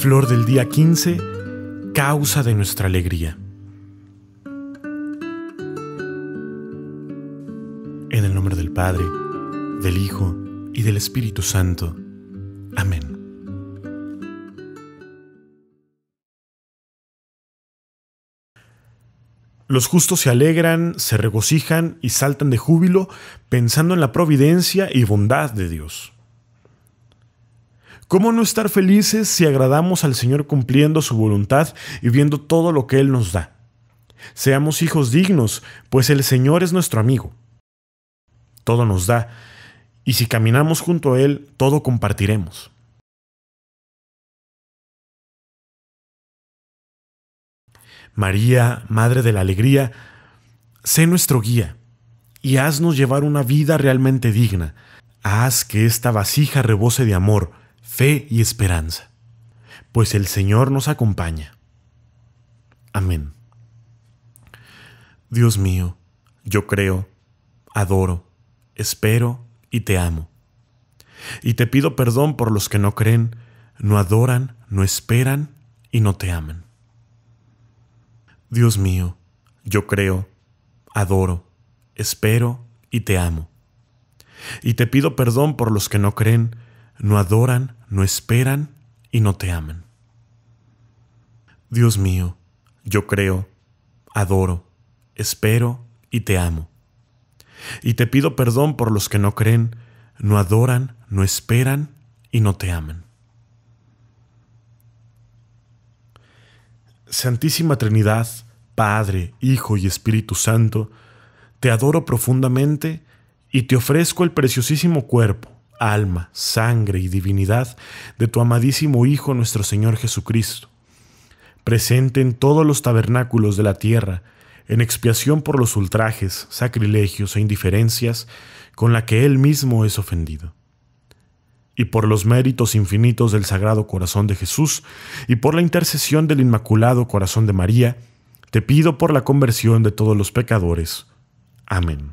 Flor del día 15, causa de nuestra alegría. En el nombre del Padre, del Hijo y del Espíritu Santo. Amén. Los justos se alegran, se regocijan y saltan de júbilo pensando en la providencia y bondad de Dios. ¿Cómo no estar felices si agradamos al Señor cumpliendo su voluntad y viendo todo lo que Él nos da? Seamos hijos dignos, pues el Señor es nuestro amigo. Todo nos da, y si caminamos junto a Él, todo compartiremos. María, Madre de la Alegría, sé nuestro guía y haznos llevar una vida realmente digna. Haz que esta vasija rebose de amor, fe y esperanza, pues el Señor nos acompaña. Amén. Dios mío, yo creo, adoro, espero y te amo. Y te pido perdón por los que no creen, no adoran, no esperan y no te aman. Dios mío, yo creo, adoro, espero y te amo. Y te pido perdón por los que no creen, no adoran, no esperan y no te aman. Dios mío, yo creo, adoro, espero y te amo. Y te pido perdón por los que no creen, no adoran, no esperan y no te aman. Santísima Trinidad, Padre, Hijo y Espíritu Santo, te adoro profundamente y te ofrezco el preciosísimo cuerpo, alma, sangre y divinidad de tu amadísimo Hijo nuestro Señor Jesucristo, presente en todos los tabernáculos de la tierra, en expiación por los ultrajes, sacrilegios e indiferencias con la que Él mismo es ofendido. Y por los méritos infinitos del Sagrado Corazón de Jesús, y por la intercesión del Inmaculado Corazón de María, te pido por la conversión de todos los pecadores. Amén.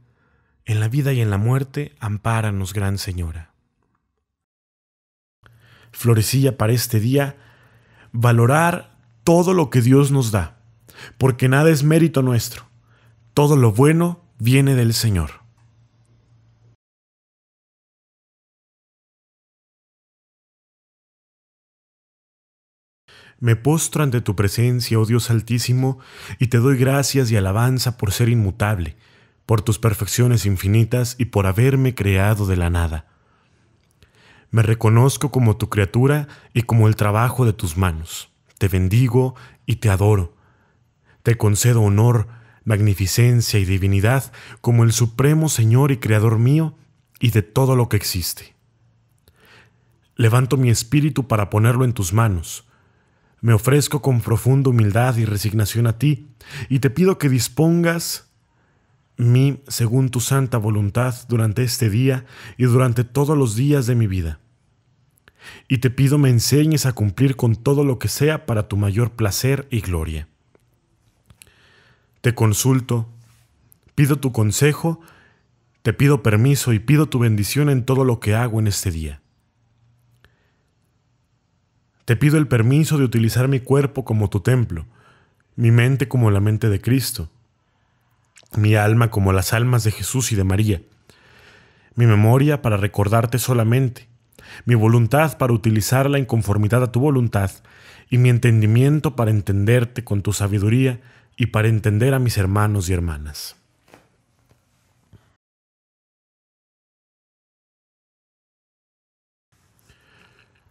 en la vida y en la muerte, ampáranos, Gran Señora. Florecilla para este día, valorar todo lo que Dios nos da, porque nada es mérito nuestro, todo lo bueno viene del Señor. Me postro ante tu presencia, oh Dios Altísimo, y te doy gracias y alabanza por ser inmutable por tus perfecciones infinitas y por haberme creado de la nada. Me reconozco como tu criatura y como el trabajo de tus manos. Te bendigo y te adoro. Te concedo honor, magnificencia y divinidad como el supremo Señor y Creador mío y de todo lo que existe. Levanto mi espíritu para ponerlo en tus manos. Me ofrezco con profunda humildad y resignación a ti, y te pido que dispongas mí según tu santa voluntad durante este día y durante todos los días de mi vida. Y te pido me enseñes a cumplir con todo lo que sea para tu mayor placer y gloria. Te consulto, pido tu consejo, te pido permiso y pido tu bendición en todo lo que hago en este día. Te pido el permiso de utilizar mi cuerpo como tu templo, mi mente como la mente de Cristo, mi alma como las almas de Jesús y de María, mi memoria para recordarte solamente, mi voluntad para utilizarla en conformidad a tu voluntad, y mi entendimiento para entenderte con tu sabiduría y para entender a mis hermanos y hermanas.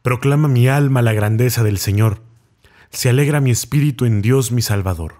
Proclama mi alma la grandeza del Señor, se alegra mi espíritu en Dios mi Salvador